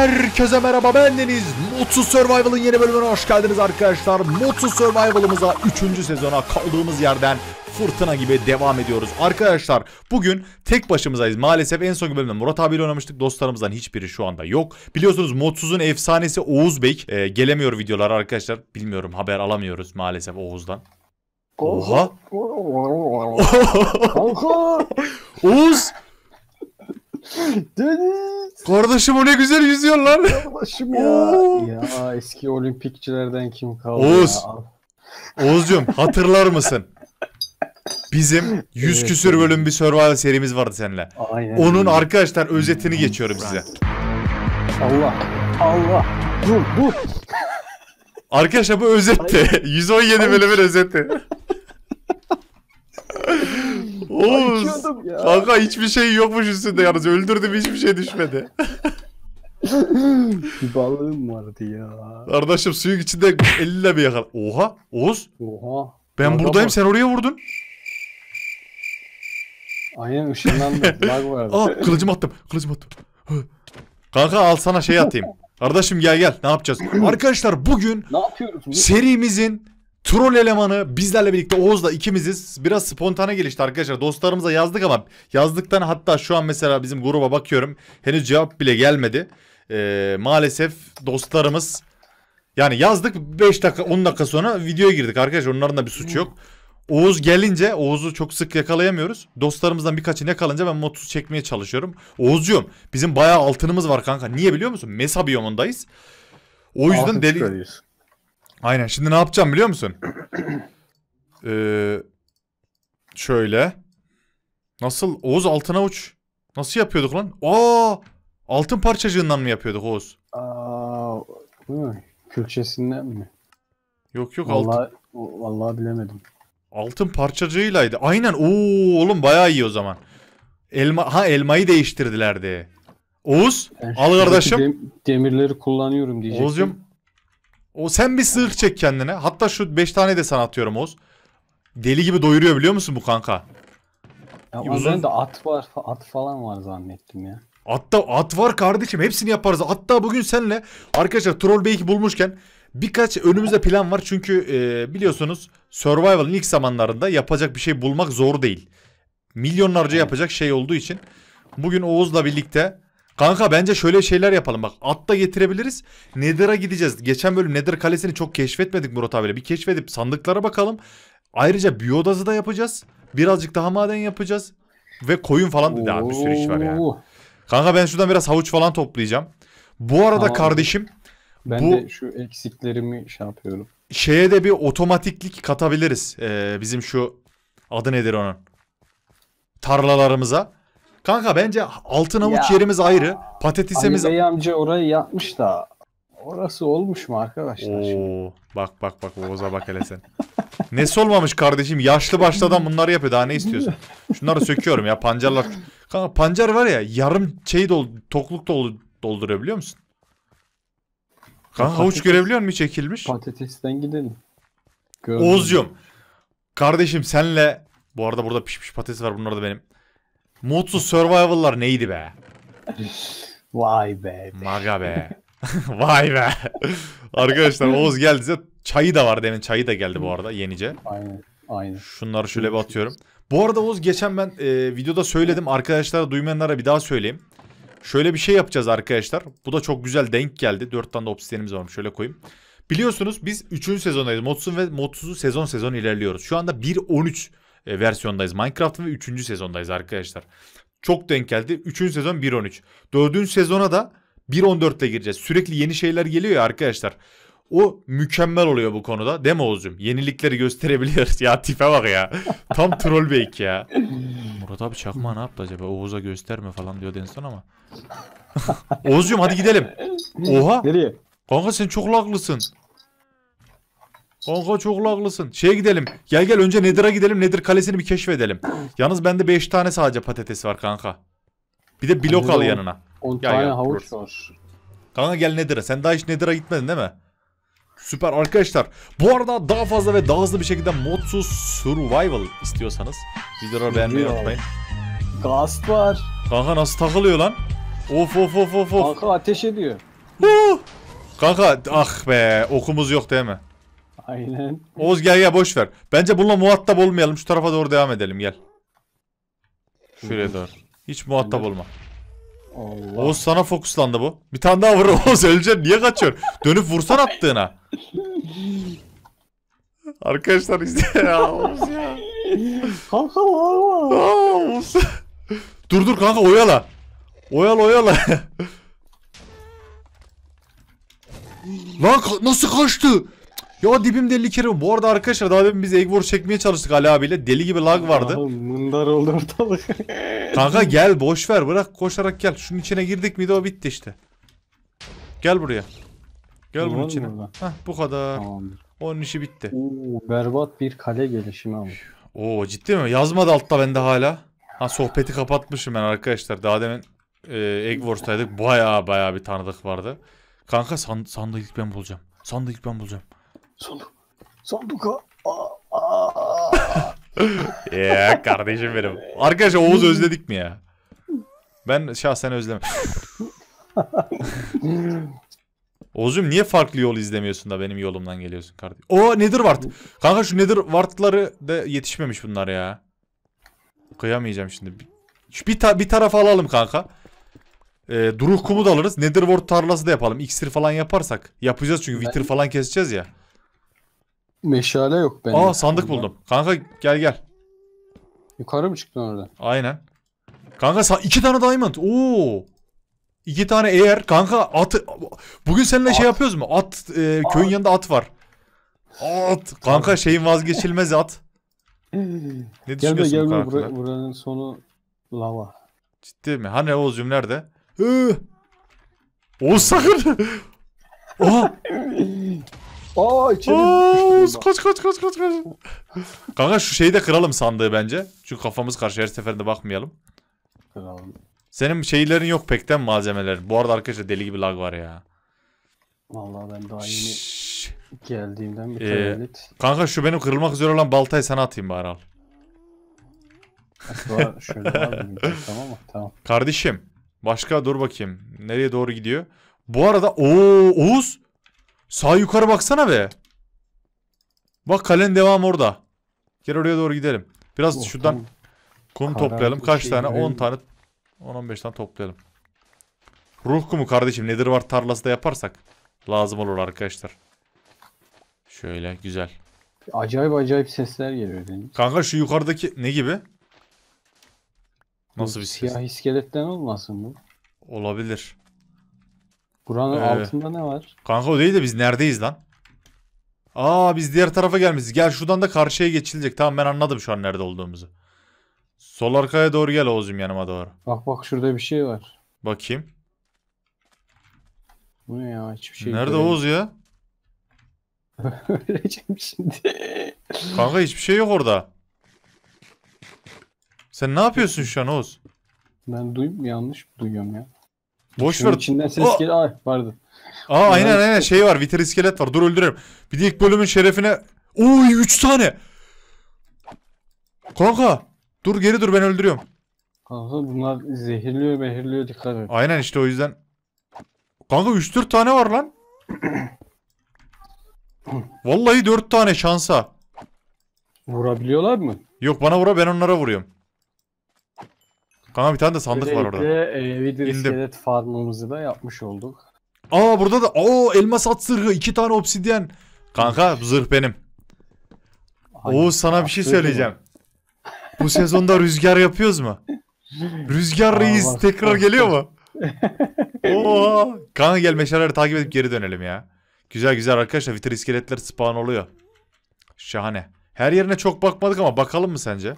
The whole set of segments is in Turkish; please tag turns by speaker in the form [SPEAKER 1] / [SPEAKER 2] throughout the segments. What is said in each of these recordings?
[SPEAKER 1] Herkese merhaba ben Deniz. Mutsu Survival'ın yeni bölümüne hoş geldiniz arkadaşlar. Mutsu Survival'ımıza 3. sezona kaldığımız yerden fırtına gibi devam ediyoruz. Arkadaşlar bugün tek başımızayız. Maalesef en son bölümde Murat abiyle oynamıştık. Dostlarımızdan hiçbiri şu anda yok. Biliyorsunuz Modsuz'un efsanesi Oğuz Bey. Ee, gelemiyor videolar arkadaşlar. Bilmiyorum haber alamıyoruz maalesef Oğuz'dan. Oha. Oğuz. Deniz. Kardeşim o ne güzel yüzüyor lan. Kardeşim ya. ya eski olimpikçilerden kim kaldı Oğuz. ya? Oğuz'cum hatırlar mısın? Bizim yüz evet, küsür evet. bölüm bir Survival serimiz vardı seninle. Aynen. Onun arkadaşlar özetini geçiyorum size. Allah. Allah. Dur dur. Arkadaşlar bu özetti. 117 bölümün özeti. Oğuz. Kanka hiçbir şey yokmuş üstünde yalnız. Öldürdüm hiçbir şey düşmedi. bir balığım vardı ya. Kardeşim suyun içinde elinle bir yakal. Oha Oğuz. Oha. Ben buradayım bak. sen oraya vurdun. Aynen ışınlandı. Lag vardı. Aa kılıcımı attım. Kılıcımı attım. Kanka al sana şey atayım. Kardeşim gel gel ne yapacağız? Arkadaşlar bugün ne serimizin Troll elemanı bizlerle birlikte Oğuz'la ikimiziz. Biraz spontane gelişti arkadaşlar. Dostlarımıza yazdık ama yazdıktan hatta şu an mesela bizim gruba bakıyorum. Henüz cevap bile gelmedi. Ee, maalesef dostlarımız yani yazdık 5 dakika 10 dakika sonra videoya girdik arkadaşlar. Onların da bir suçu yok. Oğuz gelince Oğuz'u çok sık yakalayamıyoruz. Dostlarımızdan birkaçı kalınca ben motus çekmeye çalışıyorum. Oğuzcuğum bizim bayağı altınımız var kanka. Niye biliyor musun? Mesa biyomundayız. O yüzden deli... Çıkarıyoruz. Aynen. Şimdi ne yapacağım biliyor musun? ee, şöyle. Nasıl? Oğuz altın avuç. Nasıl yapıyorduk lan? Aa! Altın parçacığından mı yapıyorduk Oğuz? Aa, bu mi? Yok yok vallahi, altın. Vallahi bilemedim. Altın parçacığıylaydı. Aynen. Oo oğlum bayağı iyi o zaman. Elma ha elmayı değiştirdilerdi. Oğuz, ben al kardeşim. Dem demirleri kullanıyorum diyecektim. Oğuzcum o sen bir sığır çek kendine. Hatta şu 5 tane de sana atıyorum Oz. Deli gibi doyuruyor biliyor musun bu kanka? Ya Uzun... de at var, at falan var zannettim ya. Hatta at var kardeşim. Hepsini yaparız. Hatta bugün senle arkadaşlar Troll Bey'i bulmuşken birkaç önümüzde plan var. Çünkü e, biliyorsunuz Survival'ın ilk zamanlarında yapacak bir şey bulmak zor değil. Milyonlarca yapacak şey olduğu için bugün Oğuz'la birlikte Kanka bence şöyle şeyler yapalım bak. At getirebiliriz. Nether'a gideceğiz. Geçen bölüm Nether kalesini çok keşfetmedik Murat abiyle. Bir keşfedip sandıklara bakalım. Ayrıca büyü odası da yapacağız. Birazcık daha maden yapacağız. Ve koyun falan da daha bir sürü iş var yani. Kanka ben şuradan biraz havuç falan toplayacağım. Bu arada tamam. kardeşim ben bu... de şu eksiklerimi şey yapıyorum. Şeye de bir otomatiklik katabiliriz. Ee, bizim şu adı nedir onun? Tarlalarımıza. Kanka bence altın avuç ya. yerimiz ayrı. Patatesimiz... Ali Bey amca orayı yapmış da orası olmuş mu arkadaşlar? Oo, şimdi? bak bak bak Oğuz'a bak hele sen. Nesi olmamış kardeşim? Yaşlı başlı bunları yapıyor. Daha ne istiyorsun? Şunları söküyorum ya pancarlar. Kanka pancar var ya yarım şey dol tokluk dol doldurabiliyor musun? Kanka havuç görebiliyor musun çekilmiş? ekilmiş? Patatesten gidelim. Oğuz'cum. Kardeşim senle bu arada burada pişmiş patates var. Bunlar da benim. Mutsuz Survival'lar neydi be? Vay be. Maga be. Vay be. Arkadaşlar Oğuz geldi size. Çayı da var demin. Çayı da geldi bu arada yenice. Aynen. Aynen. Şunları şöyle bir atıyorum. Bu arada Oğuz geçen ben e, videoda söyledim. Arkadaşlara duymayanlara bir daha söyleyeyim. Şöyle bir şey yapacağız arkadaşlar. Bu da çok güzel denk geldi. 4 tane de obsidyenimiz var. Şöyle koyayım. Biliyorsunuz biz 3. sezondayız. Modsuz ve Modsuz'u sezon sezon ilerliyoruz. Şu anda 1.13 e, versiyondayız Minecraft'ın ve 3. sezondayız arkadaşlar. Çok denk geldi. 3. sezon 1.13. 4. sezona da 1.14 ile gireceğiz. Sürekli yeni şeyler geliyor ya arkadaşlar. O mükemmel oluyor bu konuda. Değil mi Oğuz'cum? Yenilikleri gösterebiliyoruz. Ya tipe bak ya. Tam troll beyk ya. Murat abi çakma ne yaptı acaba? Oğuz'a gösterme falan diyor Denson ama. Oğuz'cum hadi gidelim. Oha. Nereye? Kanka sen çok haklısın. Kanka çok laglısın. Şeye gidelim. Gel gel önce Nedir'a gidelim. Nedir kalesini bir keşfedelim. Yalnız bende 5 tane sadece patates var kanka. Bir de blok Bende al yanına. 10 tane gel, havuç var. Kanka gel Nedir'a. Sen daha hiç Nedir'a gitmedin değil mi? Süper arkadaşlar. Bu arada daha fazla ve daha hızlı bir şekilde modsuz survival istiyorsanız videoları beğenmeyi unutmayın. Gast var. Kanka nasıl takılıyor lan? Of of of of of. Kanka ateş ediyor. Kanka ah be okumuz yok değil mi? Aynen. Oğuz gel gel boş ver. Bence bununla muhatap olmayalım. Şu tarafa doğru devam edelim gel. Şuraya doğru. Hiç muhatap olma. Allah. Oğuz sana fokuslandı bu. Bir tane daha vur Oğuz öleceksin. Niye kaçıyor? Dönüp vursan attığına. Arkadaşlar izle ya Oğuz ya. Kanka var Oğuz. Dur dur kanka oyala. Oyal oyala. Lan nasıl kaçtı? Ya dibim deli kerim. Bu arada arkadaşlar daha demin biz egg çekmeye çalıştık Ali abiyle. Deli gibi lag vardı. Mındar oldu ortalık. Kanka gel boş ver bırak koşarak gel. Şunun içine girdik miydi o bitti işte. Gel buraya. Gel bunun içine. Heh, bu kadar. Tamamdır. Onun işi bitti. Oo, berbat bir kale gelişimi ama. Oo ciddi mi? Yazmadı altta bende hala. Ha sohbeti kapatmışım ben arkadaşlar. Daha demin e, Egg Baya baya bir tanıdık vardı. Kanka sand sandığı ilk ben bulacağım. Sandığı ilk ben bulacağım. Sanduka. Sanduka. Aa, aa. ya yeah, kardeşim benim. Arkadaşlar Oğuz özledik mi ya? Ben şahsen özlemem. Oğuz'um niye farklı yol izlemiyorsun da benim yolumdan geliyorsun kardeşim? O nedir vart? Kanka şu nedir vartları da yetişmemiş bunlar ya. Kıyamayacağım şimdi. Şu Bir, ta bir tarafa alalım kanka. Ee, duruh kumu da alırız. Nedir Netherward tarlası da yapalım. İksir falan yaparsak. Yapacağız çünkü vitir falan keseceğiz ya. Meşale yok bende. Aa sandık buldum. Kanka gel gel. Yukarı mı çıktın orada? Aynen. Kanka sa- iki tane diamond. Oo. İki tane eğer. Kanka at. Bugün seninle şey at. şey yapıyoruz mu? At. E, köyün at. yanında at var. At. Kanka şeyin vazgeçilmez at. ne düşünüyorsun gel be, gel bura, buranın sonu lava. Ciddi mi? Hani Oğuz'cum nerede? O sakın. Oha. Aa içeri Aa, düştü. Kaç kaç kaç kaç kaç. Kanka şu şeyi de kıralım sandığı bence. Çünkü kafamız karşı her seferinde bakmayalım. Kıralım. Senin şeylerin yok pekten malzemeler. Bu arada arkadaşlar deli gibi lag var ya. Vallahi ben daha yeni geldiğimden bir ee, elit. Kanka şu benim kırılmak üzere olan baltayı sana atayım bari al. tamam Tamam. Kardeşim başka dur bakayım. Nereye doğru gidiyor? Bu arada o Oğuz Sağ yukarı baksana be. Bak kalenin devam orada. Gel oraya doğru gidelim. Biraz oh, şuradan kum toplayalım. Kaç şey tane? Verelim. 10 tane. 10-15 tane toplayalım. Ruh kumu kardeşim. Nedir var tarlası da yaparsak. Lazım olur arkadaşlar. Şöyle güzel. Acayip acayip sesler geliyor benim. Kanka şu yukarıdaki ne gibi? Nasıl bir ses? Siyah iskeletten olmasın bu? Olabilir. Buranın ee, altında ne var? Kanka o değil de biz neredeyiz lan? Aa biz diğer tarafa gelmişiz. Gel şuradan da karşıya geçilecek. Tamam ben anladım şu an nerede olduğumuzu. Sol arkaya doğru gel Oğuz'um yanıma doğru. Bak bak şurada bir şey var. Bakayım. Bu ne ya hiçbir şey Nerede göremiyorum. Oğuz ya? Öleceğim şimdi. Kanka hiçbir şey yok orada. Sen ne yapıyorsun şu an Oğuz? Ben duyup yanlış duyuyorum ya. Boş ver. İçinden ses geliyor. Ay pardon. Aa aynen aynen şey var. viter iskelet var. Dur öldürelim. Bir de ilk bölümün şerefine. Oy 3 tane. Kanka. Dur geri dur ben öldürüyorum. Kanka bunlar zehirliyor mehirliyor dikkat et. Aynen işte o yüzden. Kanka 3-4 tane var lan. Vallahi 4 tane şansa. Vurabiliyorlar mı? Yok bana vura ben onlara vuruyorum. Kanka bir tane de sandık var orada. Özellikle e, iskelet farmımızı da yapmış olduk. Aa burada da o elmas at zırhı iki tane obsidyen. Kanka zırh benim. Hayır, Oğuz sana bir şey söyleyeceğim. Bu sezonda rüzgar yapıyoruz mu? Rüzgar Aa, reis bak, tekrar bak, geliyor bak. mu? Oo Kanka gel meşaleleri takip edip geri dönelim ya. Güzel güzel arkadaşlar vitir iskeletler spawn oluyor. Şahane. Her yerine çok bakmadık ama bakalım mı sence?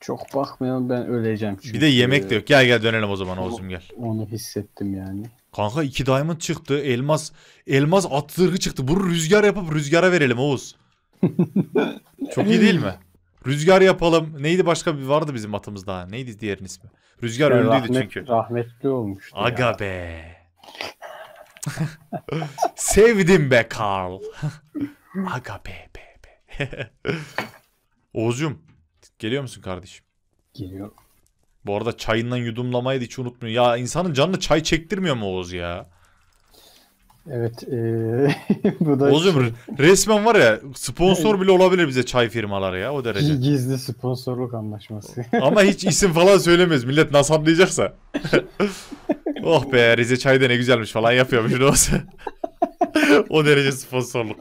[SPEAKER 1] Çok bakmıyorum ben öleceğim. Çünkü. Bir de yemek de yok. Gel gel dönelim o zaman Oğuz'um gel. Onu hissettim yani. Kanka iki diamond çıktı. Elmas elmas at zırhı çıktı. Bunu rüzgar yapıp rüzgara verelim Oğuz. Çok iyi değil mi? Rüzgar yapalım. Neydi başka bir vardı bizim atımızda. Ha. Neydi diğerin ismi? Rüzgar yani öldüydü rahmet, çünkü. Rahmetli olmuştu. Aga ya. be. Sevdim be Karl. Aga be be be. Oğuz'cum Geliyor musun kardeşim? Geliyorum. Bu arada çayından yudumlamayı da hiç unutmuyor. Ya insanın canını çay çektirmiyor mu Oğuz ya? Evet. Ee, bu da Oğuz'um şey. resmen var ya sponsor bile olabilir bize çay firmaları ya o derece. Gizli sponsorluk anlaşması. Ama hiç isim falan söylemez. Millet nasablayacaksa. oh be Rize çay da ne güzelmiş falan yapıyor bir olsa. o derece sponsorluk.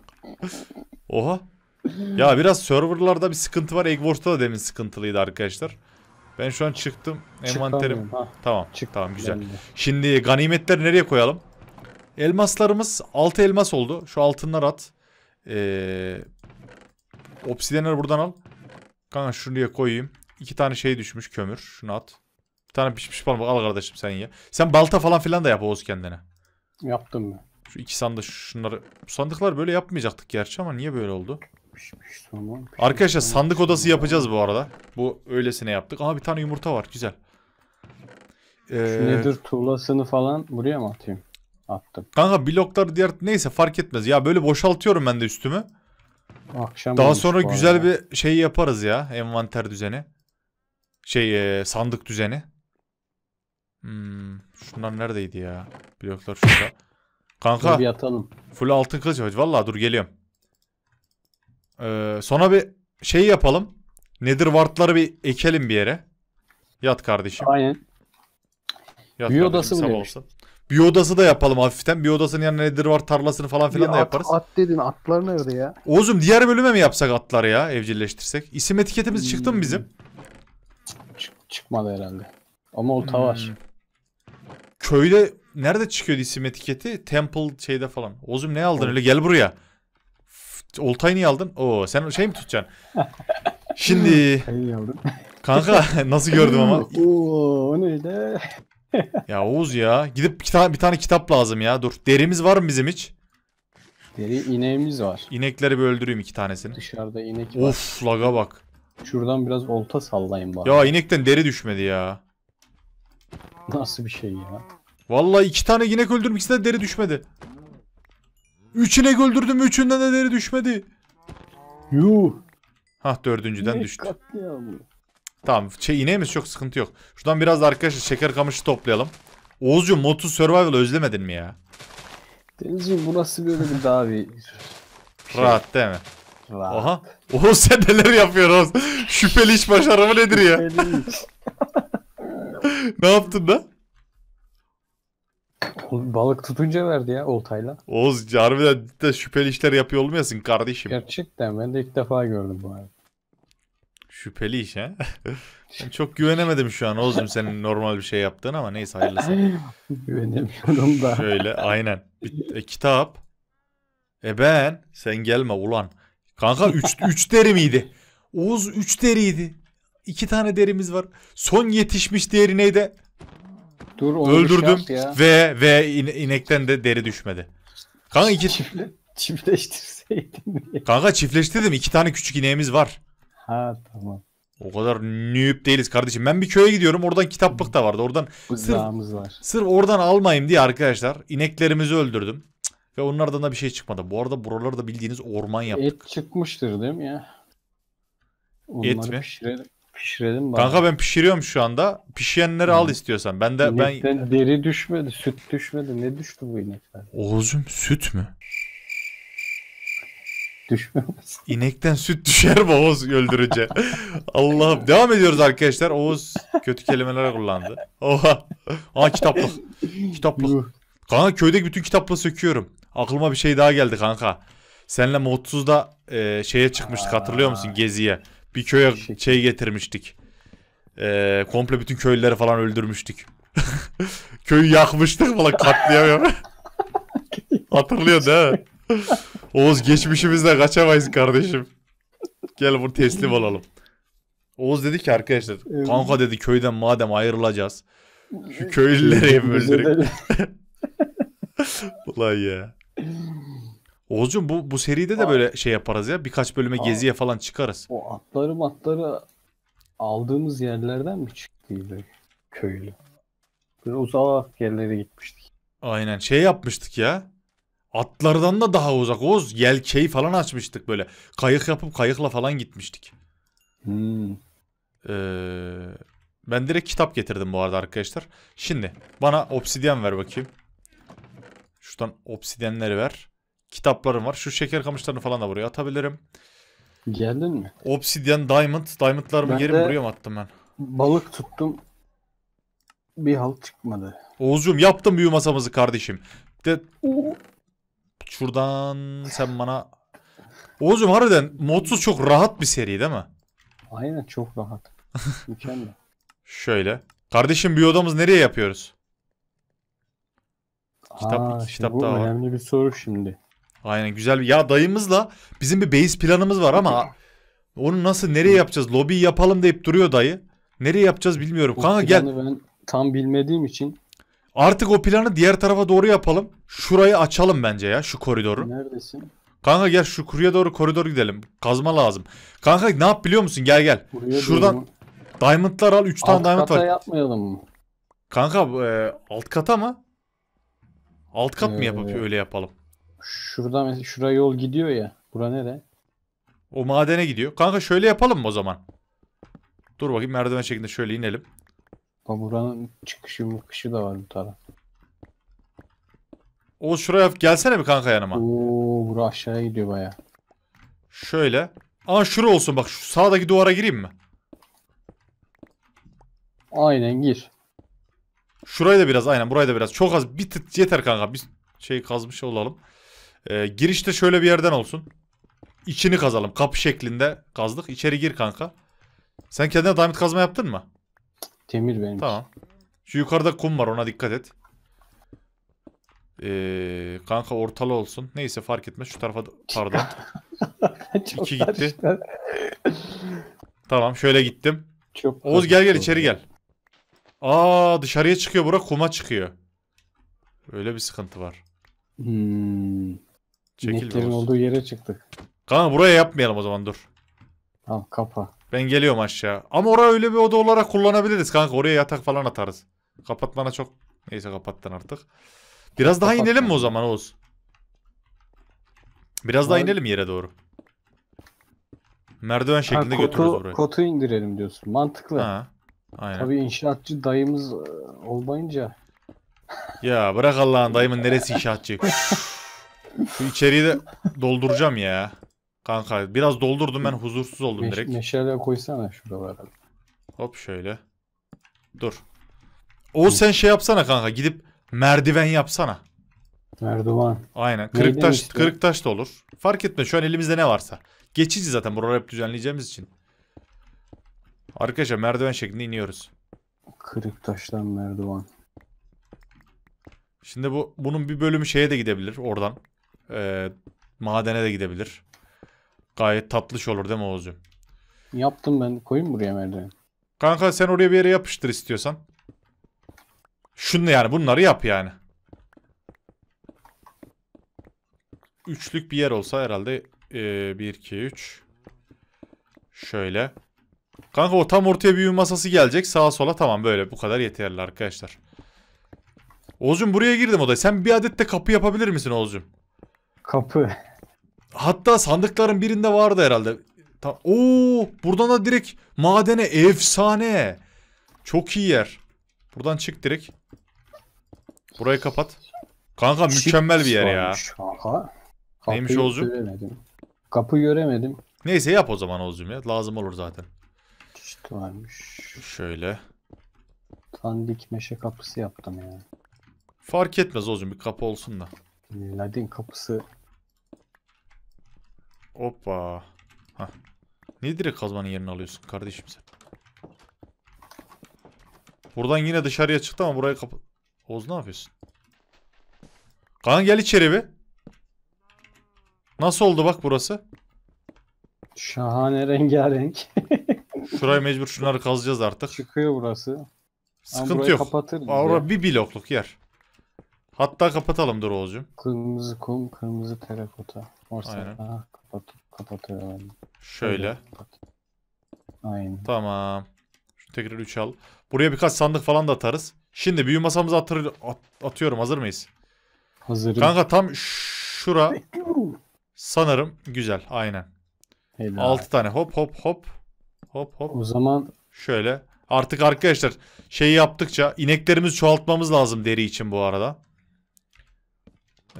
[SPEAKER 1] Oha ya biraz serverlarda bir sıkıntı var. Eggwars'ta da demin sıkıntılıydı arkadaşlar. Ben şu an çıktım. Envanterim. Tamam. Çık tamam güzel. Şimdi ganimetler nereye koyalım? Elmaslarımız 6 elmas oldu. Şu altınlar at. Ee, obsidenleri buradan al. Kanka şuraya koyayım. İki tane şey düşmüş kömür. Şunu at. Bir tane pişmiş parmak al kardeşim sen ye. Sen balta falan filan da yap Oğuz kendine. Yaptım mı? Şu iki sandık şunları. Bu sandıklar böyle yapmayacaktık gerçi ama niye böyle oldu? Pişmiş somon. Pişmiş Arkadaşlar somon, sandık odası yapacağız bu arada. Bu öylesine yaptık. Aha bir tane yumurta var. Güzel. Ee, Şu nedir tuğlasını falan buraya mı atayım? Attım. Kanka blokları diğer neyse fark etmez. Ya böyle boşaltıyorum ben de üstümü. Akşam Daha sonra güzel bir şey yaparız ya. Envanter düzeni. Şey e, sandık düzeni. Hmm, şunlar neredeydi ya? Bloklar şurada. Kanka. Dur bir atalım. Full altın kılıç. valla dur geliyorum. Ee, sonra bir şey yapalım. Nedir wartları bir ekelim bir yere. Yat kardeşim. Aynen. Yat Büyü odası mı Olsun. Bir odası da yapalım hafiften. Bir odasının yanına nedir var tarlasını falan filan ya da yaparız. At dedin atlar nerede ya? Oğuzum diğer bölüme mi yapsak atları ya evcilleştirsek? İsim etiketimiz hmm. çıktı mı bizim? Çık, çıkmadı herhalde. Ama olta tavaş. Hmm. Köyde nerede çıkıyordu isim etiketi? Temple şeyde falan. Oğuzum ne aldın öyle gel buraya. Oltayı niye aldın? Oo sen şey mi tutacaksın? Şimdi. Kanka nasıl gördüm ama. Oo o neydi? ya Oğuz ya. Gidip bir tane, bir tane kitap lazım ya. Dur. Derimiz var mı bizim hiç? Deri ineğimiz var. İnekleri bir öldüreyim iki tanesini. Dışarıda inek var. Of laga bak. Şuradan biraz olta sallayayım bari. Ya inekten deri düşmedi ya. Nasıl bir şey ya? Vallahi iki tane inek öldürdüm ikisine de deri düşmedi. Üçüne güldürdüm. Üçünden de deri düşmedi. Yuh. Hah dördüncüden düştü. Tamam şey ineğimiz çok sıkıntı yok. Şuradan biraz da arkadaşlar şeker kamışı toplayalım. Oğuzcu Motu Survival özlemedin mi ya? Denizciğim burası böyle bir daha bir şey. Rahat değil mi? Rahat. Aha. Oğuz sen neler yapıyorsun Şüpheli iş başarımı nedir ya? ne yaptın da? Balık tutunca verdi ya oltayla. Oğuz harbiden de şüpheli işler yapıyor olmayasın kardeşim. Gerçekten ben de ilk defa gördüm bu arada. Şüpheli iş ha. ben çok güvenemedim şu an Oğuz'um senin normal bir şey yaptığın ama neyse hayırlısı. Güvenemiyorum da. Şöyle aynen. Bir, e, kitap. E ben sen gelme ulan. Kanka 3 deri miydi? Oğuz 3 deriydi. 2 tane derimiz var. Son yetişmiş deri neydi? Dur, onu şey Öldürdüm şey ya. ve ve in- inekten de deri düşmedi. Kanka iki... Çiftle, çiftleştirseydin diye. Kanka çiftleştirdim. iki tane küçük ineğimiz var. Ha tamam. O kadar nüp değiliz kardeşim. Ben bir köye gidiyorum. Oradan kitaplık da vardı. Oradan Buzağımız sırf, var. sırf oradan almayayım diye arkadaşlar. ineklerimizi öldürdüm. Ve onlardan da bir şey çıkmadı. Bu arada buralarda bildiğiniz orman yaptık. Et çıkmıştır değil mi ya? Onları Et mi? Pişirelim. Pişirelim bari. Kanka ben pişiriyorum şu anda. Pişiyenleri Hı. al istiyorsan. Ben de ben İnekten deri düşmedi, süt düşmedi. Ne düştü bu inekten? Oğuzum süt mü? Düşmüyor İnekten süt düşer mi Oğuz öldürücü? Allah'ım. Devam ediyoruz arkadaşlar. Oğuz kötü kelimeler kullandı. Oha. Aa kitaplık. Kitaplık. Kanka köydeki bütün kitapları söküyorum. Aklıma bir şey daha geldi kanka. Senle Modsuz'da e, şeye çıkmıştık hatırlıyor musun geziye? Bir köye şey getirmiştik. Ee, komple bütün köylüleri falan öldürmüştük. Köyü yakmıştık falan katlayamıyorum. Hatırlıyor değil mi? Oğuz geçmişimizden kaçamayız kardeşim. Gel bunu teslim olalım. Oğuz dedi ki arkadaşlar evet. kanka dedi köyden madem ayrılacağız şu köylüleri hep öldürün. Ulan ya. Oğuzcum bu, bu seride de Aa. böyle şey yaparız ya. Birkaç bölüme Aa. geziye falan çıkarız. O atları matları aldığımız yerlerden mi çıktıydı köylü? Böyle uzak yerlere gitmiştik. Aynen şey yapmıştık ya. Atlardan da daha uzak Oğuz. Yelkeği falan açmıştık böyle. Kayık yapıp kayıkla falan gitmiştik. Hmm. Ee, ben direkt kitap getirdim bu arada arkadaşlar. Şimdi bana obsidyen ver bakayım. Şuradan obsidyenleri ver kitaplarım var. Şu şeker kamışlarını falan da buraya atabilirim. Geldin mi? Obsidian Diamond. Diamondlarımı ben geri mi buraya mı attım ben? Balık tuttum. Bir halt çıkmadı. Oğuzcuğum yaptım büyü masamızı kardeşim. De... Şuradan sen bana... Oğuzcuğum harbiden modsuz çok rahat bir seri değil mi? Aynen çok rahat. Mükemmel. Şöyle. Kardeşim bir odamız nereye yapıyoruz? Kitap, Aa, kitap şimdi bu daha önemli bir soru şimdi. Aynen güzel. Bir... Ya dayımızla bizim bir base planımız var ama onu nasıl nereye yapacağız? Lobi yapalım deyip duruyor dayı. Nereye yapacağız bilmiyorum. O Kanka gel. Ben tam bilmediğim için. Artık o planı diğer tarafa doğru yapalım. Şurayı açalım bence ya şu koridoru. Neredesin? Kanka gel şu kuruya doğru koridor gidelim. Kazma lazım. Kanka ne yap biliyor musun? Gel gel. Buraya Şuradan diamondlar al. 3 tane diamond var. Alt kata yapmayalım mı? Kanka e, alt kata mı? Alt kat ee, mı yapıp öyle yapalım? Şurada mesela şuraya yol gidiyor ya. Bura nere? O madene gidiyor. Kanka şöyle yapalım mı o zaman? Dur bakayım merdiven şeklinde şöyle inelim. Bak buranın çıkışı mıkışı da var bu taraf. O şuraya gelsene mi kanka yanıma? Oo bura aşağıya gidiyor baya. Şöyle. Aa şura olsun bak şu sağdaki duvara gireyim mi? Aynen gir. Şurayı da biraz aynen burayı da biraz. Çok az bir tık yeter kanka. biz şey kazmış olalım. Ee, girişte şöyle bir yerden olsun. İçini kazalım. Kapı şeklinde kazdık. İçeri gir kanka. Sen kendine damit kazma yaptın mı? Temir benim. Tamam. Şu yukarıda kum var ona dikkat et. Ee, kanka ortalı olsun. Neyse fark etmez. Şu tarafa pardon. İki gitti. tamam şöyle gittim. Çok Oğuz gel gel içeri gel. Aa dışarıya çıkıyor bura kuma çıkıyor. Öyle bir sıkıntı var. Hmm. Çekil olduğu yere çıktık. Kanka buraya yapmayalım o zaman dur. Tamam kapa. Ben geliyorum aşağı. Ama oraya öyle bir oda olarak kullanabiliriz kanka. Oraya yatak falan atarız. Kapatmana çok... Neyse kapattın artık. Biraz daha inelim mi o zaman Oğuz? Biraz daha inelim yere doğru. Merdiven şeklinde ha, kotu, götürürüz oraya. Kotu indirelim diyorsun. Mantıklı. Ha, aynen. Tabii inşaatçı dayımız e, olmayınca. Ya bırak Allah'ın dayımın neresi inşaatçı. Şu içeriği de dolduracağım ya. Kanka biraz doldurdum ben huzursuz oldum Meş direkt. Meşale koysana şuralara. Hop şöyle. Dur. O sen şey yapsana kanka gidip merdiven yapsana. Merdiven. Aynen. Kırık taş, kırık taş da olur. Fark etme şu an elimizde ne varsa. Geçici zaten buraları hep düzenleyeceğimiz için. Arkadaşlar merdiven şeklinde iniyoruz. Kırık taştan merdiven. Şimdi bu bunun bir bölümü şeye de gidebilir oradan. E, madene de gidebilir. Gayet tatlış olur değil mi Oğuzcuğum? Yaptım ben. Koyayım buraya merdiven. Kanka sen oraya bir yere yapıştır istiyorsan. Şunu yani bunları yap yani. Üçlük bir yer olsa herhalde e, 1, 2, 3. Şöyle. Kanka o tam ortaya büyüme masası gelecek. Sağa sola tamam böyle. Bu kadar yeterli arkadaşlar. Oğuzcum buraya girdim odaya. Sen bir adet de kapı yapabilir misin Oğuzcum? Kapı. Hatta sandıkların birinde vardı herhalde. Tam, oo, buradan da direkt madene efsane. Çok iyi yer. Buradan çık direkt. Burayı kapat. Kanka mükemmel bir yer ya. varmış Neymiş Oğuz'um? göremedim. Kapı göremedim. Neyse yap o zaman Oğuz'cum ya. Lazım olur zaten. Çift varmış. Şöyle. Tandik meşe kapısı yaptım ya. Fark etmez Oğuz'cum bir kapı olsun da. Ladin kapısı Hoppa. ha, Niye direkt kazmanın yerini alıyorsun kardeşim sen? Buradan yine dışarıya çıktı ama burayı kapat... Oz ne yapıyorsun? Kaan gel içeri be. Nasıl oldu bak burası? Şahane rengarenk. Şurayı mecbur şunları kazacağız artık. Çıkıyor burası. Sıkıntı yok. Kapatır Aa, bir blokluk yer. Hatta kapatalım dur Oğuz'cum. Kırmızı kum, kırmızı terakota. Aynen. Orsa kapat, kapatıyor. Şöyle. Kapat. Aynen. Tamam. Şu tekrar 3 al. Buraya birkaç sandık falan da atarız. Şimdi büyü masamızı atır, at- atıyorum. Hazır mıyız? Hazırım. Kanka tam şura sanırım güzel. Aynen. Helal. 6 tane hop hop hop. Hop hop. O zaman Şöyle. Artık arkadaşlar şey yaptıkça ineklerimizi çoğaltmamız lazım deri için bu arada.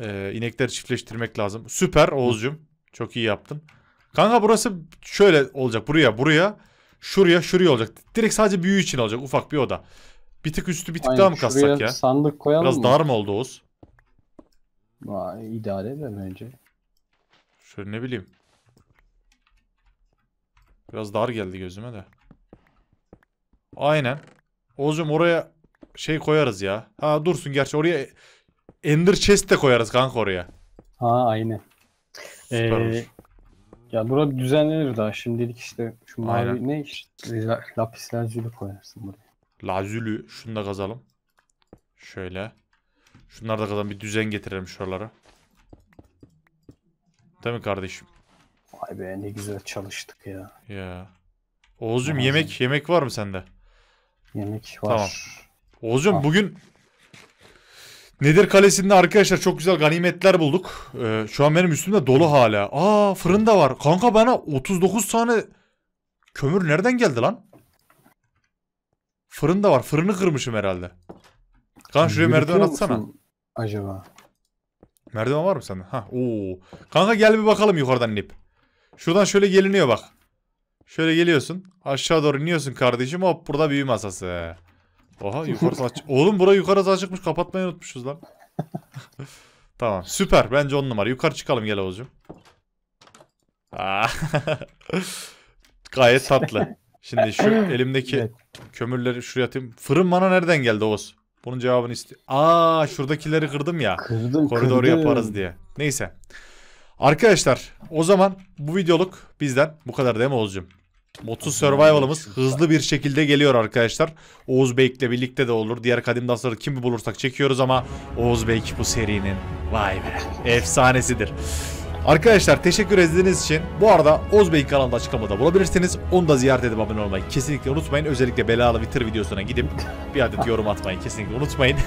[SPEAKER 1] Ee, inekleri çiftleştirmek lazım. Süper Oğuzcum. Çok iyi yaptın. Kanka burası şöyle olacak. Buraya, buraya, şuraya, şuraya olacak. Direkt sadece büyü için olacak. Ufak bir oda. Bir tık üstü bir tık Aynen, daha mı kassak ya? sandık koyalım Biraz mı? dar mı oldu Oğuz? Vay, idare eder bence. Şöyle ne bileyim. Biraz dar geldi gözüme de. Aynen. Oğuzcum oraya şey koyarız ya. Ha dursun gerçi oraya Ender chest de koyarız kanka oraya. Ha aynı. Ee, ya burada düzenlenir daha şimdilik işte şu mavi Aynen. ne işte lapis lazuli koyarsın buraya. Lazuli şunu da kazalım. Şöyle. Şunlar da kazalım bir düzen getirelim şuralara. Değil mi kardeşim? Vay be ne güzel çalıştık ya. Ya. Oğuzcum yemek yemek var mı sende? Yemek var. Oğuzcum Var. Ah. bugün Nedir Kalesi'nde arkadaşlar çok güzel ganimetler bulduk. Ee, şu an benim üstümde dolu hala. Aa fırın da var. Kanka bana 39 tane kömür nereden geldi lan? Fırın da var. Fırını kırmışım herhalde. Kanka şuraya merdiven atsana. Acaba. Merdiven var mı sende? Ha, oo. Kanka gel bir bakalım yukarıdan inip. Şuradan şöyle geliniyor bak. Şöyle geliyorsun. Aşağı doğru iniyorsun kardeşim. Hop burada büyü masası. Oha yukarısı aç. Oğlum bura yukarısı açıkmış. Kapatmayı unutmuşuz lan. tamam süper. Bence on numara. Yukarı çıkalım gel Oğuz'cum. Gayet tatlı. Şimdi şu elimdeki evet. kömürleri şuraya atayım. Fırın bana nereden geldi Oğuz? Bunun cevabını istiyor. Aa şuradakileri kırdım ya. Kırdım Koridoru kırdım. yaparız diye. Neyse. Arkadaşlar o zaman bu videoluk bizden bu kadar değil mi Oğuz'cum? Motus survival'ımız hızlı bir şekilde geliyor arkadaşlar. Oğuz Bey'le birlikte de olur. Diğer kadim dansları kim bulursak çekiyoruz ama Oğuz Bey bu serinin vay be efsanesidir. Arkadaşlar teşekkür ettiğiniz için bu arada Oğuz Bey kanalında açıklamada bulabilirsiniz. Onu da ziyaret edip abone olmayı kesinlikle unutmayın. Özellikle belalı Twitter videosuna gidip bir adet yorum atmayı kesinlikle unutmayın.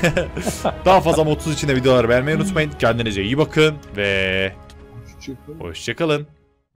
[SPEAKER 1] Daha fazla modsuz içinde videolar beğenmeyi unutmayın. Kendinize iyi bakın ve hoşçakalın.